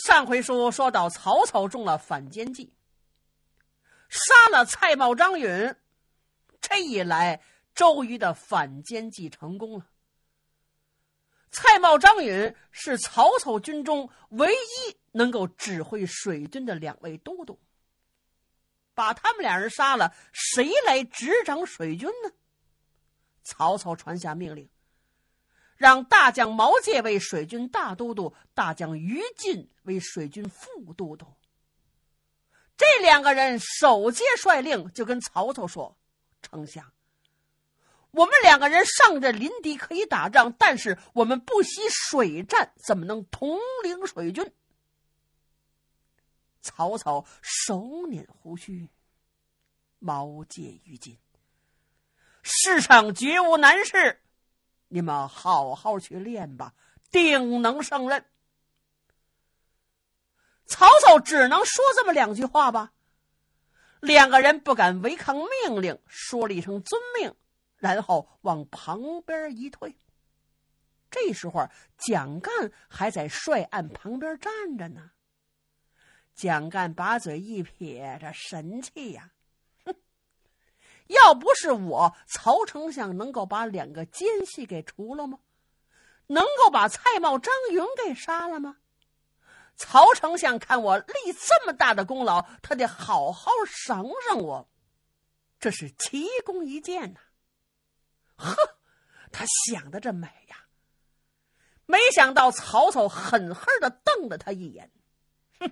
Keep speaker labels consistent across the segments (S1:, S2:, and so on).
S1: 上回书说到，曹操中了反间计，杀了蔡瑁、张允，这一来，周瑜的反间计成功了。蔡瑁、张允是曹操军中唯一能够指挥水军的两位都督，把他们俩人杀了，谁来执掌水军呢？曹操传下命令。让大将毛玠为水军大都督，大将于禁为水军副都督。这两个人首接率令，就跟曹操说：“丞相，我们两个人上着临敌可以打仗，但是我们不惜水战，怎么能统领水军？”曹操手捻胡须，毛玠于禁：“世上绝无难事。”你们好好去练吧，定能胜任。曹操只能说这么两句话吧。两个人不敢违抗命令，说了一声“遵命”，然后往旁边一退。这时候，蒋干还在帅案旁边站着呢。蒋干把嘴一撇，这神气呀！要不是我曹丞相能够把两个奸细给除了吗？能够把蔡瑁、张允给杀了吗？曹丞相看我立这么大的功劳，他得好好赏赏我，这是奇功一件呐！呵，他想的这美呀，没想到曹操狠狠的瞪了他一眼，哼，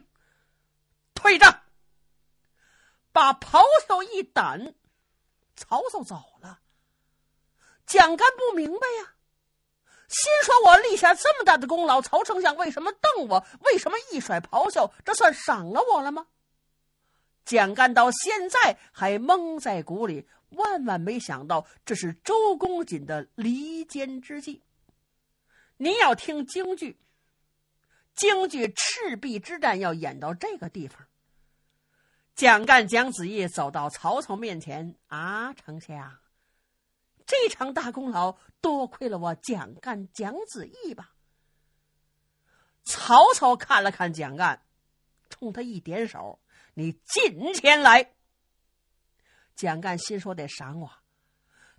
S1: 退帐，把袍袖一掸。曹操走了，蒋干不明白呀，心说：“我立下这么大的功劳，曹丞相为什么瞪我？为什么一甩咆哮？这算赏了我了吗？”蒋干到现在还蒙在鼓里，万万没想到这是周公瑾的离间之计。您要听京剧，《京剧赤壁之战》要演到这个地方。蒋干、蒋子义走到曹操面前啊，丞相，这场大功劳多亏了我蒋干、蒋子义吧？曹操看了看蒋干，冲他一点手：“你近前来。”蒋干心说：“得赏我。”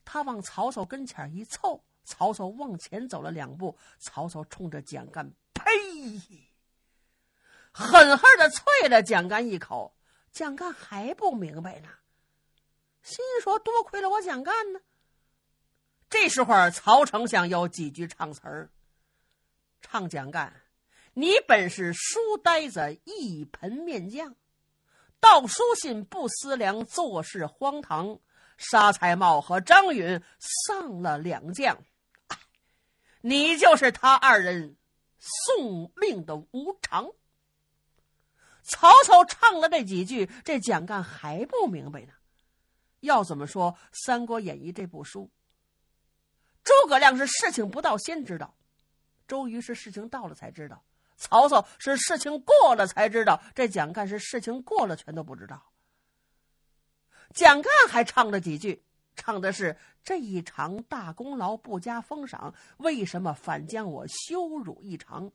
S1: 他往曹操跟前一凑，曹操往前走了两步，曹操冲着蒋干：“呸！”狠狠的啐了蒋干一口。蒋干还不明白呢，心说：“多亏了我蒋干呢。”这时候，曹丞相有几句唱词儿，唱蒋干：“你本是书呆子，一盆面酱，道书信不思量，做事荒唐。沙才茂和张允丧了两将，你就是他二人送命的无常。”曹操唱了这几句，这蒋干还不明白呢。要怎么说《三国演义》这部书？诸葛亮是事情不到先知道，周瑜是事情到了才知道，曹操是事情过了才知道，这蒋干是事情过了全都不知道。蒋干还唱了几句，唱的是这一场大功劳不加封赏，为什么反将我羞辱一场？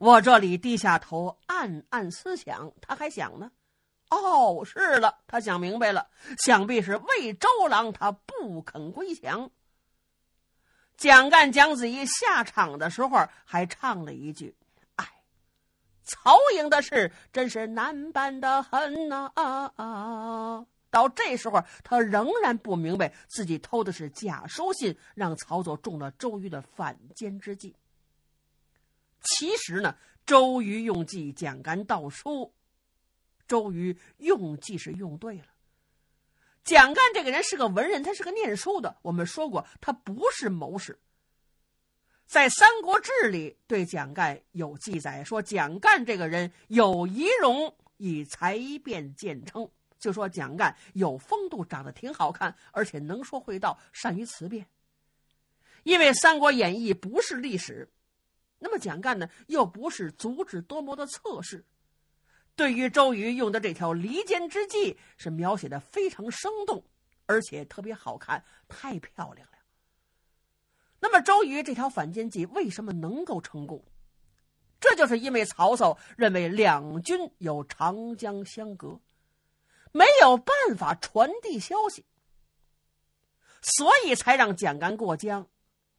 S1: 我这里低下头。暗暗思想，他还想呢。哦，是了，他想明白了，想必是魏周郎，他不肯归降。蒋干、蒋子仪下场的时候，还唱了一句：“哎，曹营的事真是难办的很呐！”啊啊！到这时候，他仍然不明白自己偷的是假书信，让曹操中了周瑜的反间之计。其实呢。周瑜用计，蒋干盗书。周瑜用计是用对了，蒋干这个人是个文人，他是个念书的。我们说过，他不是谋士。在《三国志》里对蒋干有记载，说蒋干这个人有仪容，以才辩见称，就说蒋干有风度，长得挺好看，而且能说会道，善于辞辩。因为《三国演义》不是历史。那么蒋干呢，又不是足智多谋的策士，对于周瑜用的这条离间之计是描写的非常生动，而且特别好看，太漂亮了。那么周瑜这条反间计为什么能够成功？这就是因为曹操认为两军有长江相隔，没有办法传递消息，所以才让蒋干过江。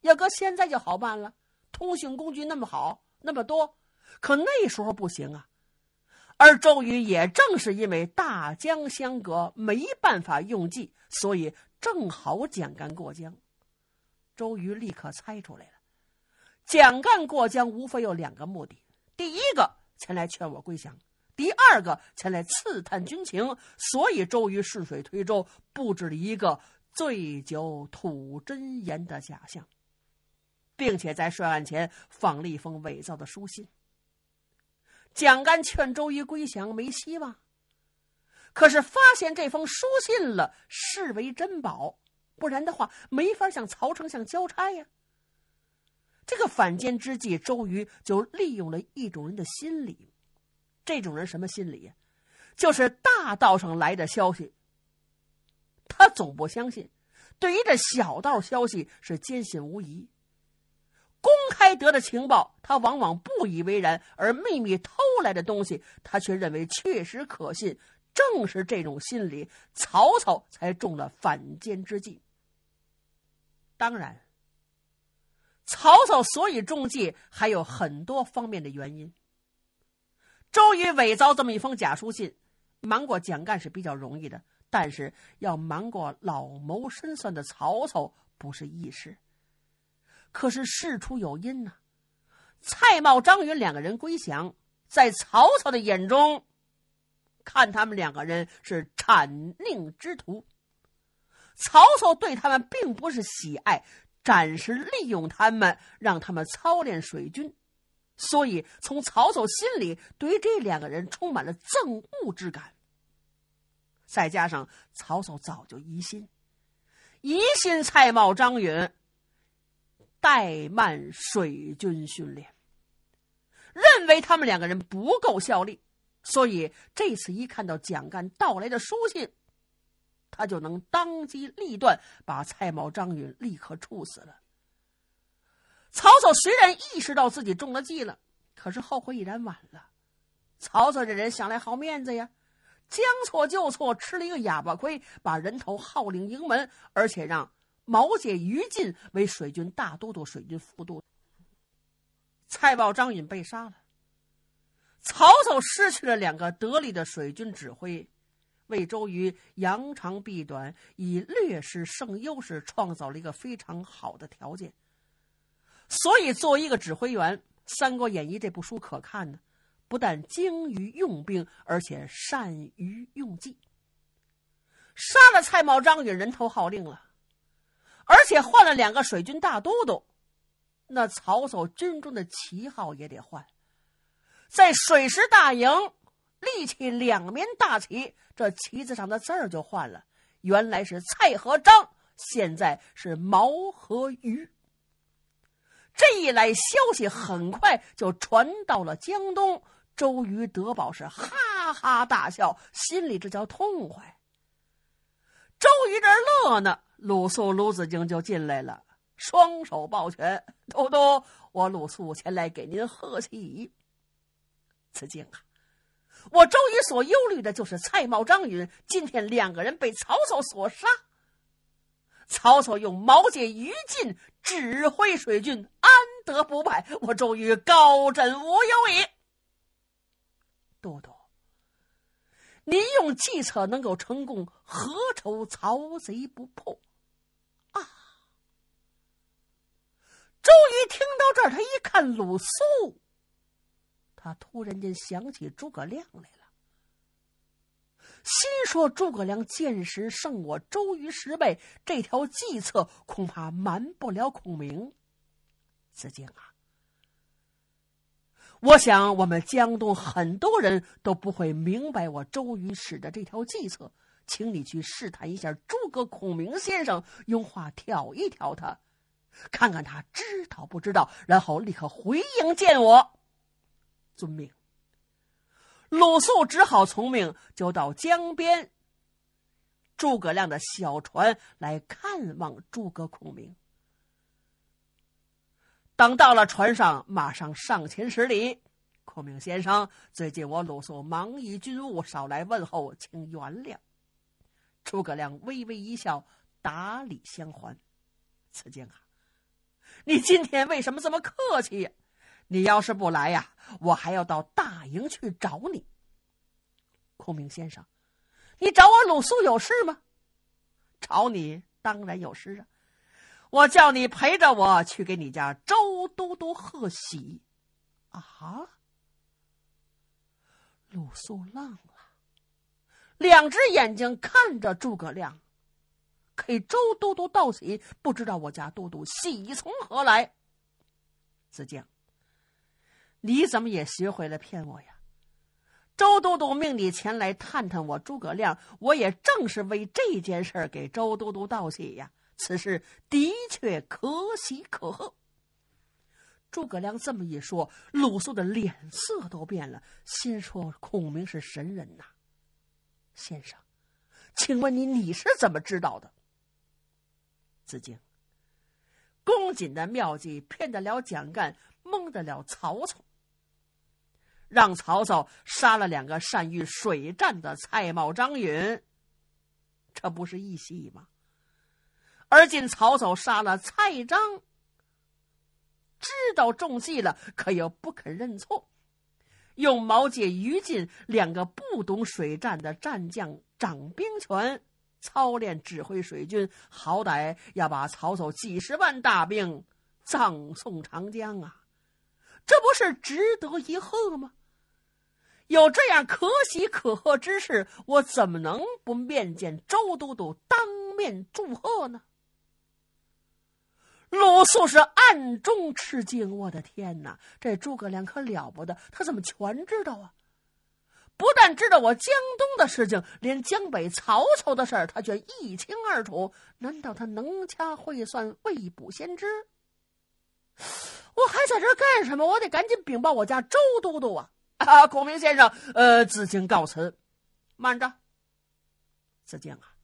S1: 要搁现在就好办了。通讯工具那么好，那么多，可那时候不行啊。而周瑜也正是因为大江相隔，没办法用计，所以正好蒋干过江。周瑜立刻猜出来了，蒋干过江无非有两个目的：第一个前来劝我归降，第二个前来刺探军情。所以周瑜顺水推舟，布置了一个醉酒吐真言的假象。并且在帅案前放了一封伪造的书信。蒋干劝周瑜归降没希望，可是发现这封书信了，视为珍宝，不然的话没法向曹丞相交差呀。这个反间之计，周瑜就利用了一种人的心理，这种人什么心理呀？就是大道上来的消息，他总不相信；对于这小道消息，是坚信无疑。该得的情报，他往往不以为然；而秘密偷来的东西，他却认为确实可信。正是这种心理，曹操才中了反间之计。当然，曹操所以中计，还有很多方面的原因。周瑜伪造这么一封假书信，瞒过蒋干是比较容易的；但是要瞒过老谋深算的曹操，不是易事。可是事出有因呐，蔡瑁、张允两个人归降，在曹操的眼中，看他们两个人是谄佞之徒。曹操对他们并不是喜爱，暂时利用他们，让他们操练水军，所以从曹操心里对这两个人充满了憎恶之感。再加上曹操早就疑心，疑心蔡瑁、张允。怠慢水军训练，认为他们两个人不够效力，所以这次一看到蒋干到来的书信，他就能当机立断，把蔡瑁、张允立刻处死了。曹操虽然意识到自己中了计了，可是后悔已然晚了。曹操这人想来好面子呀，将错就错，吃了一个哑巴亏，把人头号令营门，而且让。毛玠、于禁为水军大都督、水军副都。蔡瑁、张允被杀了，曹操失去了两个得力的水军指挥，为周瑜扬长避短，以劣势胜优势，创造了一个非常好的条件。所以，作为一个指挥员，《三国演义》这部书可看呢，不但精于用兵，而且善于用计。杀了蔡瑁、张允，人头号令了。而且换了两个水军大都督，那曹操军中的旗号也得换，在水师大营立起两面大旗，这旗子上的字儿就换了，原来是蔡和张，现在是毛和于。这一来，消息很快就传到了江东，周瑜德宝是哈哈大笑，心里这叫痛快。周瑜这乐呢。鲁肃、鲁子敬就进来了，双手抱拳，都督，我鲁肃前来给您贺喜。子敬啊，我周瑜所忧虑的就是蔡瑁、张允，今天两个人被曹操所杀。曹操用毛杰、于禁指挥水军，安得不败？我周瑜高枕无忧矣。都督，您用计策能够成功，何愁曹贼不破？周瑜听到这儿，他一看鲁肃，他突然间想起诸葛亮来了，心说：“诸葛亮见识胜我周瑜十倍，这条计策恐怕瞒不了孔明。”子敬啊，我想我们江东很多人都不会明白我周瑜使的这条计策，请你去试探一下诸葛孔明先生，用话挑一挑他。看看他知道不知道，然后立刻回营见我。遵命。鲁肃只好从命，就到江边。诸葛亮的小船来看望诸葛孔明。等到了船上，马上上前施礼：“孔明先生，最近我鲁肃忙于军务，少来问候，请原谅。”诸葛亮微微一笑，打礼相还。此间啊，你今天为什么这么客气？呀？你要是不来呀，我还要到大营去找你。孔明先生，你找我鲁肃有事吗？找你当然有事啊，我叫你陪着我去给你家周都督贺喜。啊！鲁肃愣了，两只眼睛看着诸葛亮。给周都督道喜，不知道我家都督喜从何来。子敬，你怎么也学会了骗我呀？周都督命你前来探探我诸葛亮，我也正是为这件事给周都督道喜呀。此事的确可喜可贺。诸葛亮这么一说，鲁肃的脸色都变了，心说孔明是神人呐。先生，请问你你是怎么知道的？子敬，公瑾的妙计骗得了蒋干，蒙得了曹操，让曹操杀了两个善于水战的蔡瑁、张允，这不是一戏吗？而今曹操杀了蔡张，知道中计了，可又不肯认错，用毛玠、于禁两个不懂水战的战将掌兵权。操练指挥水军，好歹要把曹操几十万大兵葬送长江啊！这不是值得一贺吗？有这样可喜可贺之事，我怎么能不面见周都督当面祝贺呢？鲁肃是暗中吃惊，我的天哪，这诸葛亮可了不得，他怎么全知道啊？不但知道我江东的事情，连江北曹操的事儿，他却一清二楚。难道他能掐会算，未卜先知？我还在这干什么？我得赶紧禀报我家周都督啊！啊，孔明先生，呃，子敬告辞。慢着，子敬啊，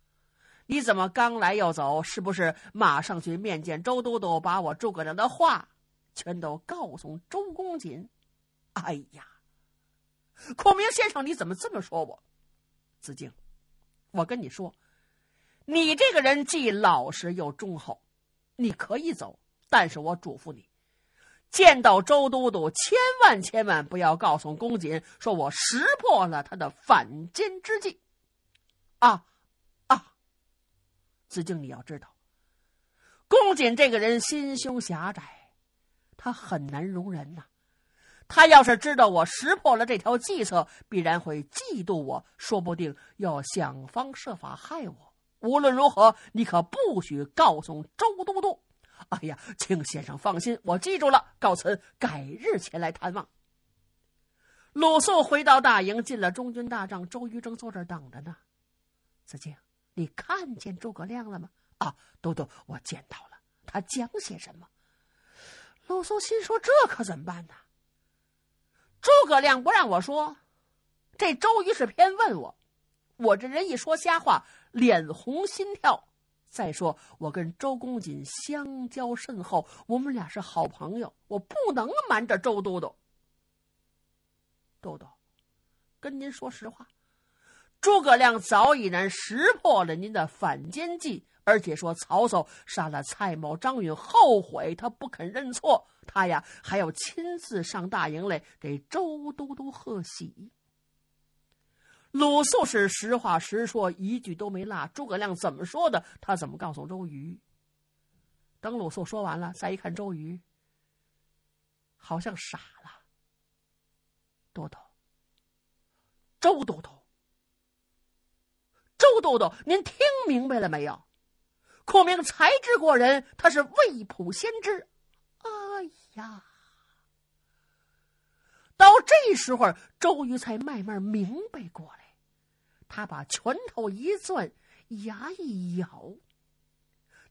S1: 你怎么刚来又走？是不是马上去面见周都督，把我诸葛亮的话全都告诉周公瑾？哎呀！孔明先生，你怎么这么说我？子敬，我跟你说，你这个人既老实又忠厚，你可以走，但是我嘱咐你，见到周都督，千万千万不要告诉公瑾，说我识破了他的反间之计。啊啊，子敬，你要知道，公瑾这个人心胸狭窄，他很难容人呐。他要是知道我识破了这条计策，必然会嫉妒我，说不定要想方设法害我。无论如何，你可不许告诉周都督。哎呀，请先生放心，我记住了。告辞，改日前来探望。鲁肃回到大营，进了中军大帐，周瑜正坐这儿等着呢。子敬，你看见诸葛亮了吗？啊，都督，我见到了。他讲些什么？鲁肃心说：这可怎么办呢？诸葛亮不让我说，这周瑜是偏问我。我这人一说瞎话，脸红心跳。再说我跟周公瑾相交甚厚，我们俩是好朋友，我不能瞒着周都督。豆豆，跟您说实话，诸葛亮早已然识破了您的反间计。而且说曹操杀了蔡瑁、张允，后悔他不肯认错，他呀还要亲自上大营来给周都督贺喜。鲁肃是实话实说，一句都没落。诸葛亮怎么说的，他怎么告诉周瑜？等鲁肃说完了，再一看周瑜，好像傻了。都督，周都督，周都督，您听明白了没有？孔明才智过人，他是未卜先知。哎呀，到这时候，周瑜才慢慢明白过来。他把拳头一攥，牙一咬：“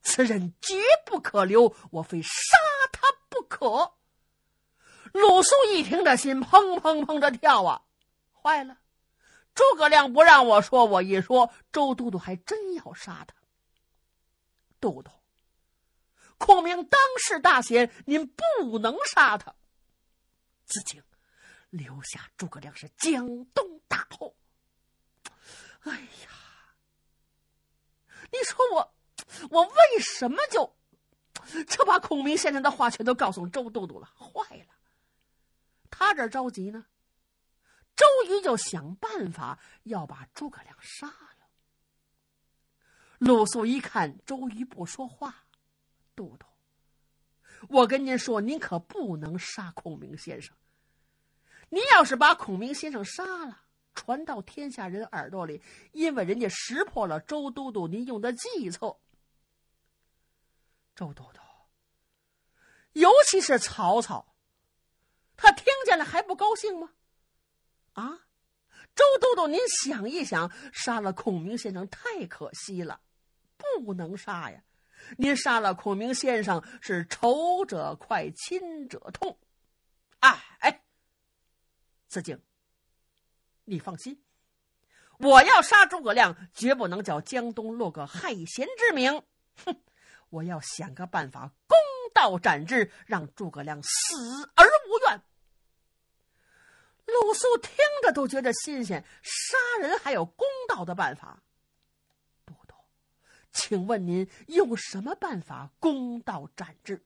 S1: 此人绝不可留，我非杀他不可。”鲁肃一听，这心砰砰砰的跳啊！坏了，诸葛亮不让我说，我一说，周都督还真要杀他。豆豆，孔明当世大贤，您不能杀他。子敬，留下诸葛亮是江东大患。哎呀，你说我，我为什么就就把孔明先生的话全都告诉周豆豆了？坏了，他这着急呢。周瑜就想办法要把诸葛亮杀了。鲁肃一看周瑜不说话，都督，我跟您说，您可不能杀孔明先生。您要是把孔明先生杀了，传到天下人耳朵里，因为人家识破了周都督您用的计策。周都督，尤其是曹操，他听见了还不高兴吗？啊，周都督，您想一想，杀了孔明先生太可惜了。不能杀呀！您杀了孔明先生，是仇者快，亲者痛。啊，哎，子敬，你放心，我要杀诸葛亮，绝不能叫江东落个害贤之名。哼，我要想个办法，公道斩之，让诸葛亮死而无怨。鲁肃听着都觉得新鲜，杀人还有公道的办法。请问您用什么办法公道斩之？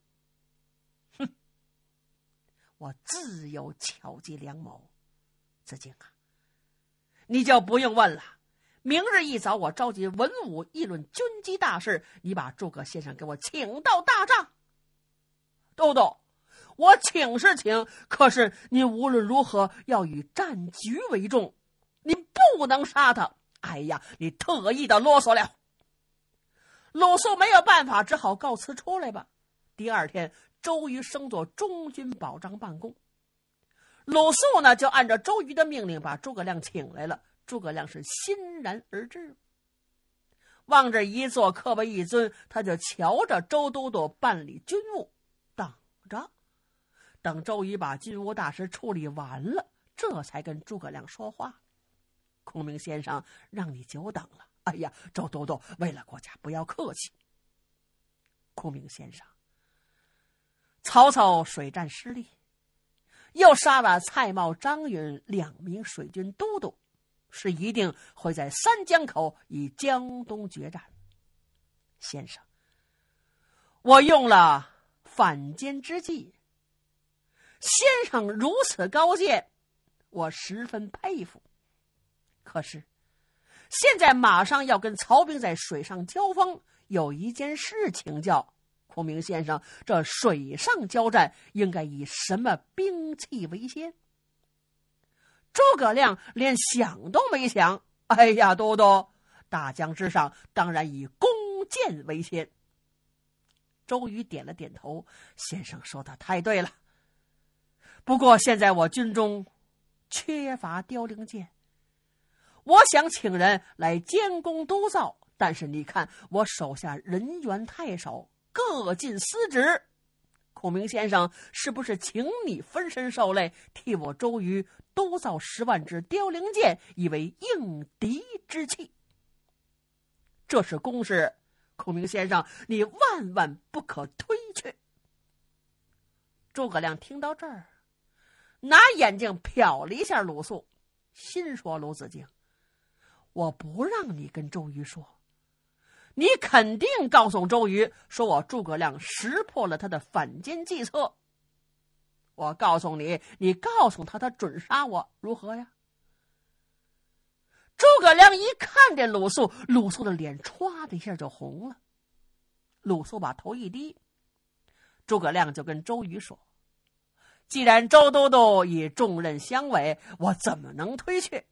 S1: 哼，我自有巧计良谋。子敬啊，你就不用问了。明日一早，我召集文武议论军机大事。你把诸葛先生给我请到大帐。豆豆，我请是请，可是你无论如何要以战局为重，你不能杀他。哎呀，你特意的啰嗦了。鲁肃没有办法，只好告辞出来吧。第二天，周瑜升做中军保障办公，鲁肃呢就按照周瑜的命令把诸葛亮请来了。诸葛亮是欣然而至，往这一坐，磕巴一尊，他就瞧着周都督办理军务，等着，等周瑜把军务大事处理完了，这才跟诸葛亮说话：“孔明先生，让你久等了。”哎呀，周都督，为了国家不要客气。孔明先生，曹操水战失利，又杀了蔡瑁、张允两名水军都督，是一定会在三江口与江东决战。先生，我用了反间之计。先生如此高见，我十分佩服。可是。现在马上要跟曹兵在水上交锋，有一件事请教孔明先生：这水上交战应该以什么兵器为先？诸葛亮连想都没想：“哎呀，多多，大江之上当然以弓箭为先。”周瑜点了点头：“先生说的太对了。不过现在我军中缺乏凋零箭。”我想请人来监工督造，但是你看我手下人员太少，各尽私职。孔明先生，是不是请你分身受累，替我周瑜督造十万支凋零箭，以为应敌之器？这是公事，孔明先生，你万万不可推却。诸葛亮听到这儿，拿眼睛瞟了一下鲁肃，心说：“鲁子敬。”我不让你跟周瑜说，你肯定告诉周瑜说，我诸葛亮识破了他的反间计策。我告诉你，你告诉他，他准杀我，如何呀？诸葛亮一看这鲁肃，鲁肃的脸歘的一下就红了，鲁肃把头一低，诸葛亮就跟周瑜说：“既然周都督以重任相委，我怎么能推却？”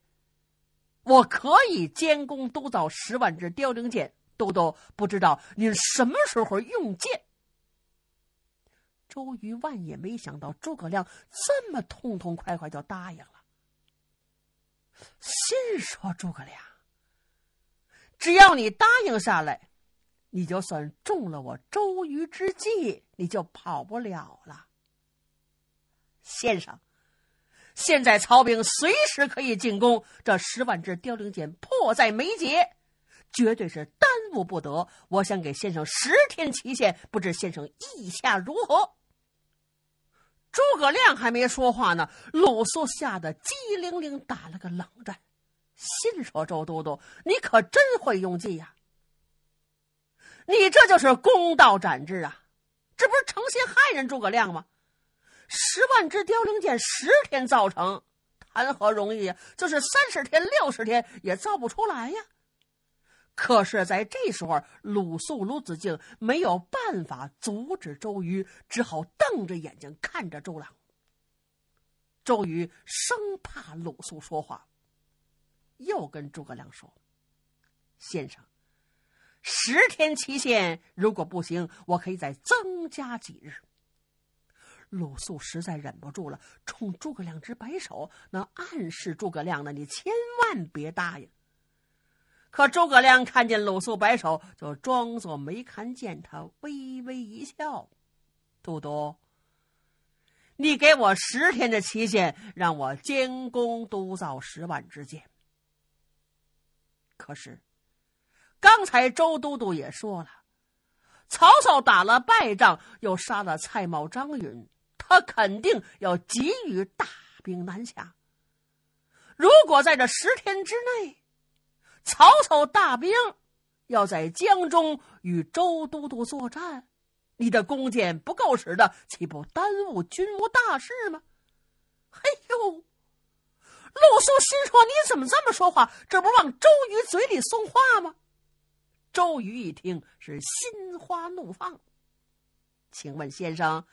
S1: 我可以监工督造十万支凋零箭，都都不知道你什么时候用箭。周瑜万也没想到诸葛亮这么痛痛快快就答应了，心说诸葛亮，只要你答应下来，你就算中了我周瑜之计，你就跑不了了，先生。现在曹兵随时可以进攻，这十万支凋零箭迫在眉睫，绝对是耽误不得。我想给先生十天期限，不知先生意下如何？诸葛亮还没说话呢，鲁肃吓得机灵灵打了个冷战，心说：“周都督，你可真会用计呀！你这就是公道展制啊，这不是成心害人诸葛亮吗？”十万支凋零箭，十天造成，谈何容易呀？就是三十天、六十天也造不出来呀。可是，在这时候，鲁肃、鲁子敬没有办法阻止周瑜，只好瞪着眼睛看着周郎。周瑜生怕鲁肃说话，又跟诸葛亮说：“先生，十天期限如果不行，我可以再增加几日。”鲁肃实在忍不住了，冲诸葛亮直摆手，那暗示诸葛亮呢，你千万别答应。可诸葛亮看见鲁肃摆手，就装作没看见，他微微一笑：“都督，你给我十天的期限，让我监工督造十万支箭。”可是，刚才周都督也说了，曹操打了败仗，又杀了蔡瑁、张允。他肯定要急于大兵南下。如果在这十天之内，曹操大兵要在江中与周都督作战，你的弓箭不够使的，岂不耽误军务大事吗？哎呦，鲁肃心说：“你怎么这么说话？这不往周瑜嘴里送话吗？”周瑜一听是心花怒放，请问先生。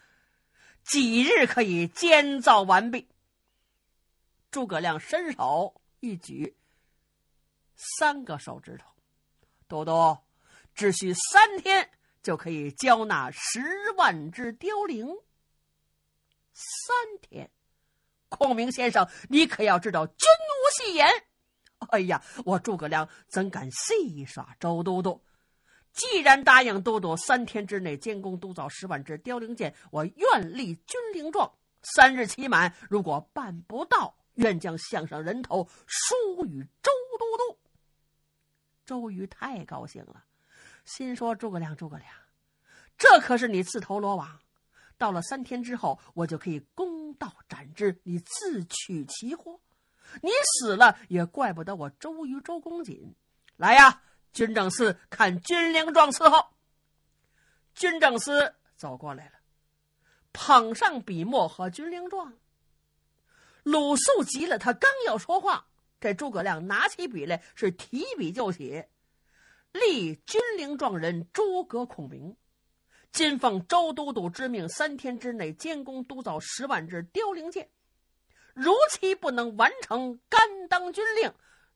S1: 几日可以建造完毕？诸葛亮伸手一举，三个手指头，都督，只需三天就可以交纳十万只凋零。三天，孔明先生，你可要知道，君无戏言。哎呀，我诸葛亮怎敢戏耍周都督？既然答应都督三天之内监工督造十万支凋零箭，我愿立军令状。三日期满，如果办不到，愿将项上人头输与周都督。周瑜太高兴了，心说：“诸葛亮，诸葛亮，这可是你自投罗网。到了三天之后，我就可以公道斩之，你自取其祸。你死了也怪不得我周瑜。周公瑾，来呀！”军政司看军令状伺候。军政司走过来了，捧上笔墨和军令状。鲁肃急了，他刚要说话，这诸葛亮拿起笔来，是提笔就写：“立军令状人诸葛孔明，今奉周都督之命，三天之内监工督造十万支凋零箭，如期不能完成，甘当军令。”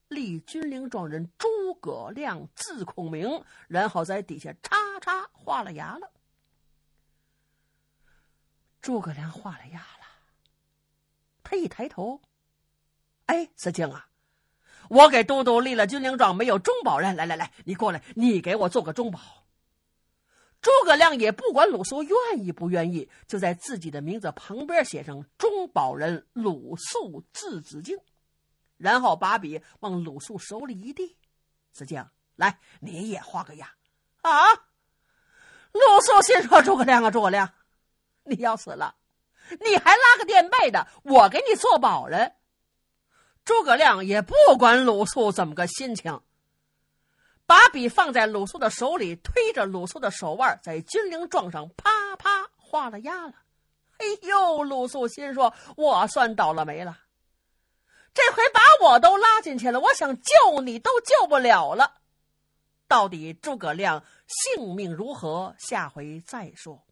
S1: 立军令状人诸葛亮，字孔明。然后在底下叉叉画了牙了。诸葛亮画了牙了。他一抬头，哎，子敬啊，我给都督立了军令状，没有中保人。来来来，你过来，你给我做个中保。诸葛亮也不管鲁肃愿意不愿意，就在自己的名字旁边写上中保人鲁肃，字子敬。然后把笔往鲁肃手里一递，子敬，来，你也画个押啊！鲁肃心说：“诸葛亮啊，诸葛亮，你要死了，你还拉个垫背的，我给你做保人。”诸葛亮也不管鲁肃怎么个心情，把笔放在鲁肃的手里，推着鲁肃的手腕，在金陵状上啪啪画了押了。嘿呦，鲁肃心说：“我算倒了霉了。”这回把我都拉进去了，我想救你都救不了了。到底诸葛亮性命如何？下回再说。